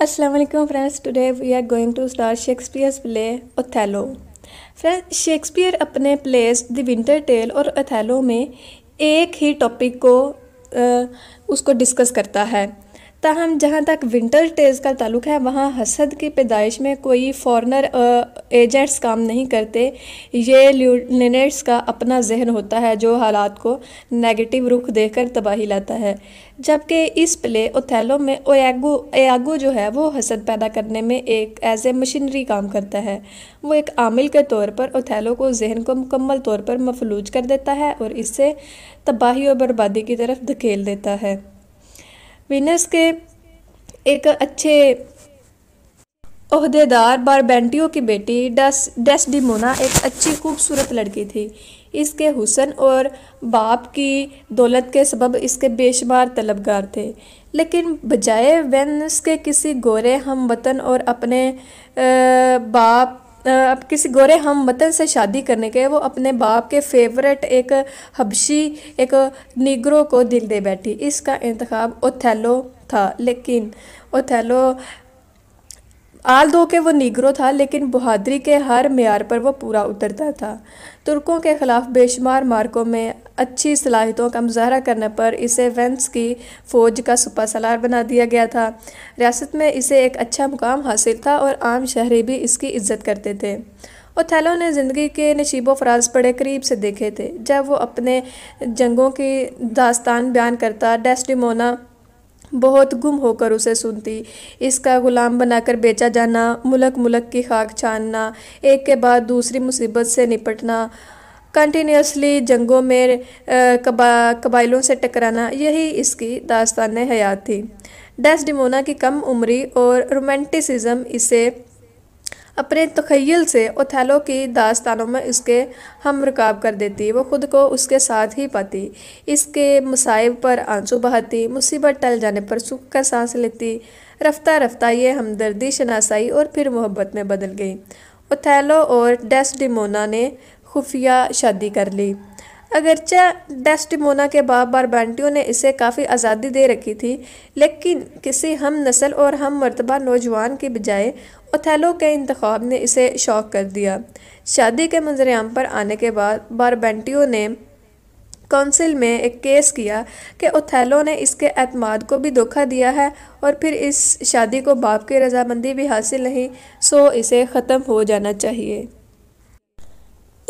Aslam friends today we are going to start Shakespeare's play Othello friends Shakespeare अपने plays the winter tale और Othello में एक ही topic को आ, उसको डिस्कस करता है ताहम जहाँ तक विंटर टेज का ताल्लुक है वहाँ हसद की पैदाइश में कोई फॉरनर एजेंट्स काम नहीं करते ये लिनेट्स का अपना जहन होता है जो हालात को नेगेटिव रुख कर तबाही लाता है जबकि इस प्ले ओथेलो में ओयागो एयागो जो है वो हसद पैदा करने में एक एज ए मशीनरी काम करता है वो एक आमिल के तौर पर ओथेलो को जहन को मुकम्मल तौर पर मफलूज कर देता है और इससे तबाही और बर्बादी की तरफ धकेल देता है वीनस के एक अच्छे अहदेदार बारबेंटियो की बेटी डस डेस्डिमोना एक अच्छी खूबसूरत लड़की थी इसके हुसन और बाप की दौलत के सबब इसके बेशुमार तलबगार थे लेकिन बजाय वेनस के किसी गोरे हम वतन और अपने बाप अब किसी गोरे हम वतन से शादी करने के वो अपने बाप के फेवरेट एक हबशी एक निगरो को दिल दे बैठी इसका इंतखब ओथेलो था लेकिन ओथेलो आल दो के वो निगरो था लेकिन बहादरी के हर मैार पर वो पूरा उतरता था तुर्कों के ख़िलाफ़ बेशुमार मार्कों में अच्छी सलाहितों का मुजाहरा करने पर इसे वेंस की फ़ौज का सुपा सलार बना दिया गया था रियासत में इसे एक अच्छा मुकाम हासिल था और आम शहरी भी इसकी इज्जत करते थे ओथेलो ने ज़िंदगी के नशीबो फराज बड़े करीब से देखे थे जब वो अपने जंगों की दास्तान बयान करता डेस्टिमोना बहुत गुम होकर उसे सुनती इसका गुलाम बनाकर बेचा जाना मुलक मुलक की खाक छानना एक के बाद दूसरी मुसीबत से निपटना कंटिन्यूसली जंगों में कबा कबाइलों से टकराना यही इसकी दास्तान हयात थी डेस्डिमोना की कम उम्री और रोमांटिसिज्म इसे अपने तखैल से ओथेलो की दास्तानों में इसके हम रकाब कर देती वो खुद को उसके साथ ही पाती इसके मसाइब पर आंसू बहाती मुसीबत टल जाने पर सुख का सांस लेती रफ्ता रफ्ता ये हमदर्दी शनासाई और फिर मोहब्बत में बदल गई ओथेलो और डेस्डिमोना ने खुफिया शादी कर ली अगरचे डेस्टिमोना के बाप बारबेंटियो ने इसे काफ़ी आज़ादी दे रखी थी लेकिन किसी हम नस्ल और हम मरतबा नौजवान के बजाय ओथेलो के इंतखब ने इसे शौक कर दिया शादी के मंजरेआम पर आने के बाद बारबेंटियो ने काउंसिल में एक केस किया कि ओथेलो ने इसके अतमाद को भी धोखा दिया है और फिर इस शादी को बाप की रजामंदी भी हासिल नहीं सो इसे ख़त्म हो जाना चाहिए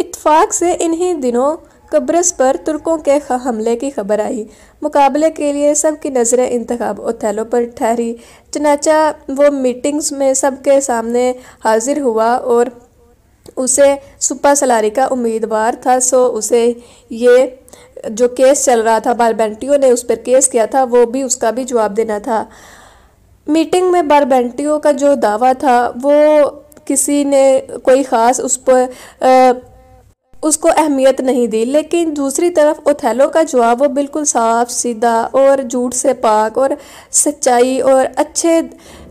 इतफ़ाक़ से इन्हीं दिनों कब्रस पर तुर्कों के हमले की खबर आई मुकाबले के लिए सबकी नज़रें इंतखब थैलों पर ठहरी चनाचा वो मीटिंग्स में सबके सामने हाजिर हुआ और उसे सुपा सलारी का उम्मीदवार था सो उसे ये जो केस चल रहा था बारबेंटियो ने उस पर केस किया था वो भी उसका भी जवाब देना था मीटिंग में बारबेंटियो का जो दावा था वो किसी ने कोई ख़ास उस पर उसको अहमियत नहीं दी लेकिन दूसरी तरफ ओथेलो का जवाब वो बिल्कुल साफ सीधा और झूठ से पाक और सच्चाई और अच्छे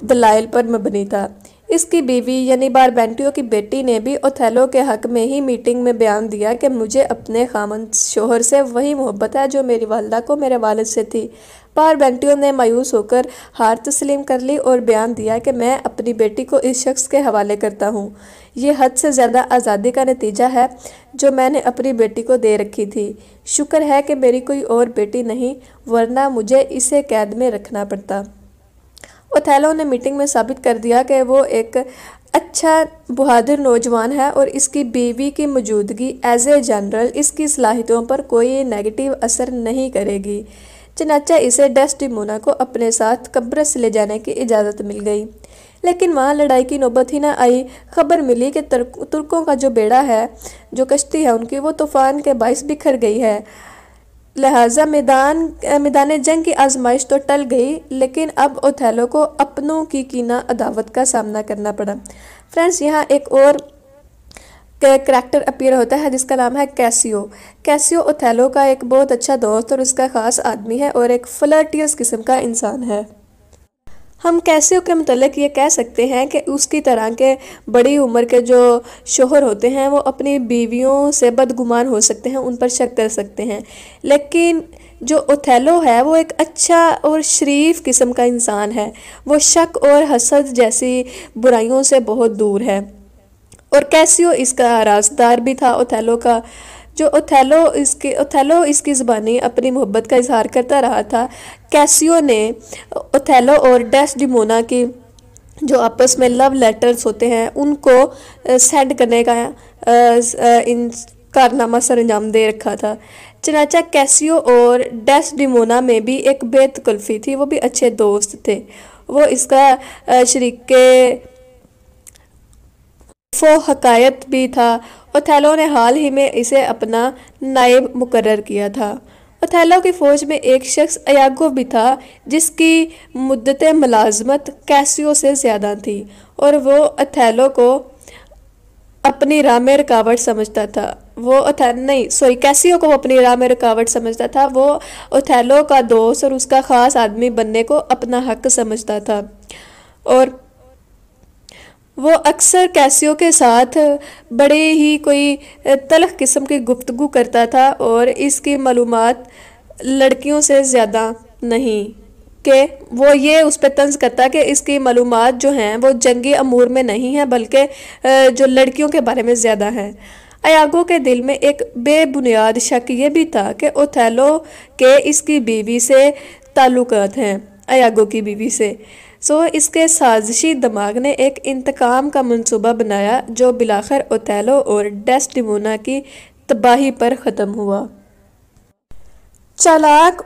दलाइल पर मबनी था इसकी बीवी यानी बारबेंटियो की बेटी ने भी ओथेलो के हक में ही मीटिंग में बयान दिया कि मुझे अपने खामन शोहर से वही मोहब्बत है जो मेरी वालदा को मेरे वालद से थी बारबेंटियो ने मायूस होकर हार तस्लीम कर ली और बयान दिया कि मैं अपनी बेटी को इस शख्स के हवाले करता हूँ ये हद से ज़्यादा आज़ादी का नतीजा है जो मैंने अपनी बेटी को दे रखी थी शुक्र है कि मेरी कोई और बेटी नहीं वरना मुझे इसे कैद में रखना पड़ता ओथेलो ने मीटिंग में साबित कर दिया कि वो एक अच्छा बहादुर नौजवान है और इसकी बीवी की मौजूदगी एज ए जनरल इसकी सलाहितों पर कोई नेगेटिव असर नहीं करेगी चनाचा इसे डस्टिमोना को अपने साथ कब्रस ले जाने की इजाज़त मिल गई लेकिन वहाँ लड़ाई की नौबत ही ना आई खबर मिली कि तुर्कों का जो बेड़ा है जो कश्ती है उनकी वो तूफ़ान के बायस बिखर गई है लिहाजा मैदान मैदान जंग की आजमाइश तो टल गई लेकिन अब ओथेलो को अपनों की कीना अदावत का सामना करना पड़ा फ्रेंड्स यहाँ एक और करैक्टर अपीयर होता है जिसका नाम है कैसियो कैसियो ओथेलो का एक बहुत अच्छा दोस्त और उसका ख़ास आदमी है और एक फ्लर्टियस किस्म का इंसान है हम कैसे के मतलब ये कह सकते हैं कि उसकी तरह के बड़ी उम्र के जो शोहर होते हैं वो अपनी बीवियों से बदगुमान हो सकते हैं उन पर शक कर सकते हैं लेकिन जो ओथेलो है वो एक अच्छा और शरीफ किस्म का इंसान है वो शक और हसद जैसी बुराइयों से बहुत दूर है और कैसियो इसका राजदार भी था ओथेलो का जो ओथेलो इसके ओथेलो इसकी ज़बानी अपनी मोहब्बत का इजहार करता रहा था कैसियो ने ओथेलो और डेस्डिमोना की जो आपस में लव लेटर्स होते हैं उनको सेंड करने का इन कारनामा सर अंजाम दे रखा था चनाचा कैसियो और डेस डिमोना में भी एक बेतकल्फी थी वो भी अच्छे दोस्त थे वो इसका शरीक फो हकायत भी था ओथेलो ने हाल ही में इसे अपना नायब मुकर किया था ओथेलो की फ़ौज में एक शख्स अयागो भी था जिसकी मुद्दत मलाजमत कैसियो से ज़्यादा थी और वो अथैलो को अपनी राह में रुकावट समझता था वो नहीं सॉरी कैसियो को वो अपनी राह में रुकावट समझता था वो ओथेलो का दोस्त और उसका ख़ास आदमी बनने को अपना हक समझता था और वो अक्सर कैसियो के साथ बड़े ही कोई तलख किस्म की गुफ्तु करता था और इसकी मालूम लड़कियों से ज़्यादा नहीं के वो ये उस पर तंज करता कि इसकी मालूम जो हैं वो जंगी अमूर में नहीं हैं बल्कि जो लड़कियों के बारे में ज़्यादा हैं अयागो के दिल में एक बेबुनियाद शक ये भी था कि ओथेलो के इसकी बीवी से ताल्लुक हैं अयागो की बीवी से सो इसके साजिशी दिमाग ने एक इंतकाम का मंसूबा बनाया जो बिलाखर ओतैलो और डेस्टिमोना की तबाही पर ख़त्म हुआ चालाक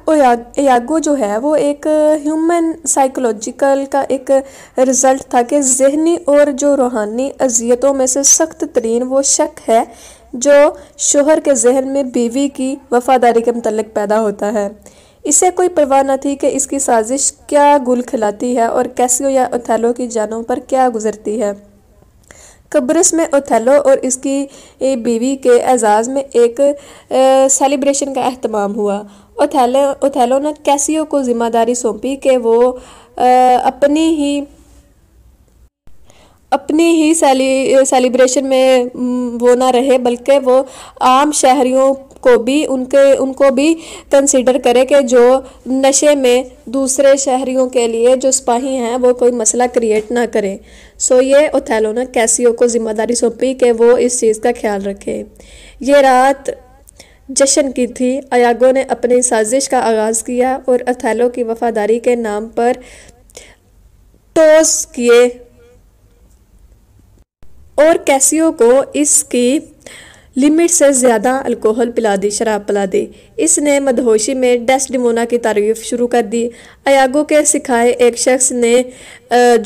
यागो जो है वो एक ह्यूमन साइकोलॉजिकल का एक रिज़ल्ट था कि जहनी और जो रूहानी अजियतों में से सख्त तरीन वो शक है जो शोहर के जहन में बीवी की वफादारी के मतलब पैदा होता है इसे कोई परवाह न थी कि इसकी साजिश क्या गुल खिलाती है और कैसियो या ओथेलो की जानों पर क्या गुजरती है कब्रस में ओथेलो और इसकी बीवी के एजाज़ में एक सेलिब्रेशन का अहतमाम हुआ ओथेलो ओथेलो ने कैसियो को ज़िम्मेदारी सौंपी कि वो आ, अपनी ही अपने ही सेली सेलिब्रेशन में वो ना रहे बल्कि वो आम शहरियों को भी उनके उनको भी कंसिडर करें कि जो नशे में दूसरे शहरियों के लिए जो सिपाही हैं वो कोई मसला क्रिएट ना करें सो ये ओथेलो ने कैसीओ को ज़िम्मेदारी सौंपी कि वो इस चीज़ का ख्याल रखें ये रात जश्न की थी अयागो ने अपनी साजिश का आगाज़ किया और अथैलो की वफादारी के नाम पर टोस किए और कैसियो को इसकी लिमिट से ज़्यादा अल्कोहल पिला दी शराब पिला दी इसने मदहोशी में डेस्टिमोना की तारीफ शुरू कर दी अयागो के सिखाए एक शख्स ने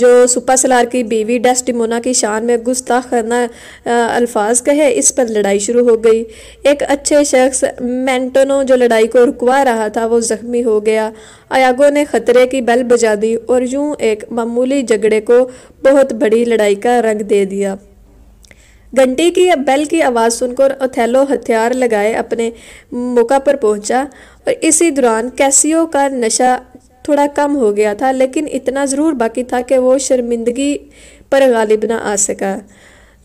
जो सुपा सलार की बीवी डेस्टिमोना की शान में गुस्ताखाना अल्फाज कहे इस पर लड़ाई शुरू हो गई एक अच्छे शख्स मैंटोनो जो लड़ाई को रुकवा रहा था वो ज़ख्मी हो गया अयागो ने ख़तरे की बल बजा दी और यूँ एक मामूली झगड़े को बहुत बड़ी लड़ाई का रंग दे दिया घंटे की बेल की आवाज़ सुनकर ओथेलो हथियार लगाए अपने मौका पर पहुंचा और इसी दौरान कैसियो का नशा थोड़ा कम हो गया था लेकिन इतना ज़रूर बाकी था कि वो शर्मिंदगी पर गालिब ना आ सका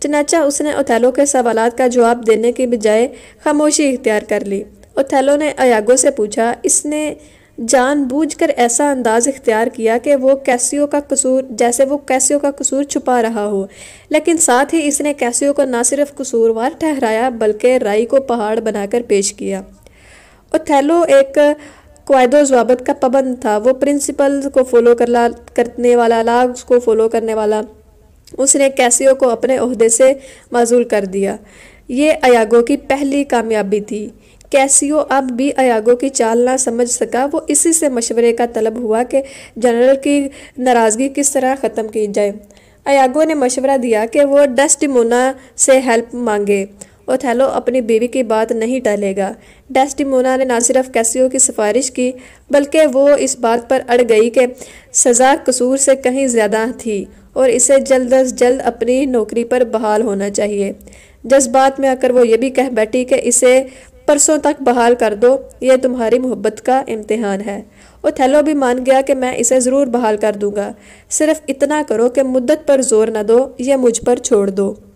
चनाचा उसने ओथेलो के सवाल का जवाब देने के बजाय खामोशी इख्तियार कर ली ओथेलो ने अयागो से पूछा इसने जानबूझकर ऐसा अंदाज इख्तियार किया कि वो कैसीओ का कसूर जैसे वो कैसीो का कसूर छुपा रहा हो लेकिन साथ ही इसने कैसियो को ना सिर्फ कसूरवार ठहराया बल्कि राई को पहाड़ बनाकर पेश किया ओथेलो एक कोदो जवाबत का पाबंद था वो प्रिंसिपल को फॉलो करला करने वाला लाग को फॉलो करने वाला उसने कैसियो को अपने अहदे से माजूल कर दिया ये अयागो की पहली कामयाबी थी कैसियो अब भी अयागो की चाल ना समझ सका वो इसी से मशवरे का तलब हुआ कि जनरल की नाराज़गी किस तरह ख़त्म की जाए अयागो ने मशवरा दिया कि वो डस्टिमोना से हेल्प मांगे और थैलो अपनी बीवी की बात नहीं टहलेगा डेस्टिमोना ने ना सिर्फ कैसियो की सिफारिश की बल्कि वो इस बात पर अड़ गई कि सज़ा कसूर से कहीं ज़्यादा थी और इसे जल्द अज जल्द अपनी नौकरी पर बहाल होना चाहिए जज्बात में आकर वो ये भी कह बैठी कि इसे परसों तक बहाल कर दो यह तुम्हारी मोहब्बत का इम्तिहान है ओथेलो भी मान गया कि मैं इसे ज़रूर बहाल कर दूंगा सिर्फ इतना करो कि मुद्दत पर जोर न दो या मुझ पर छोड़ दो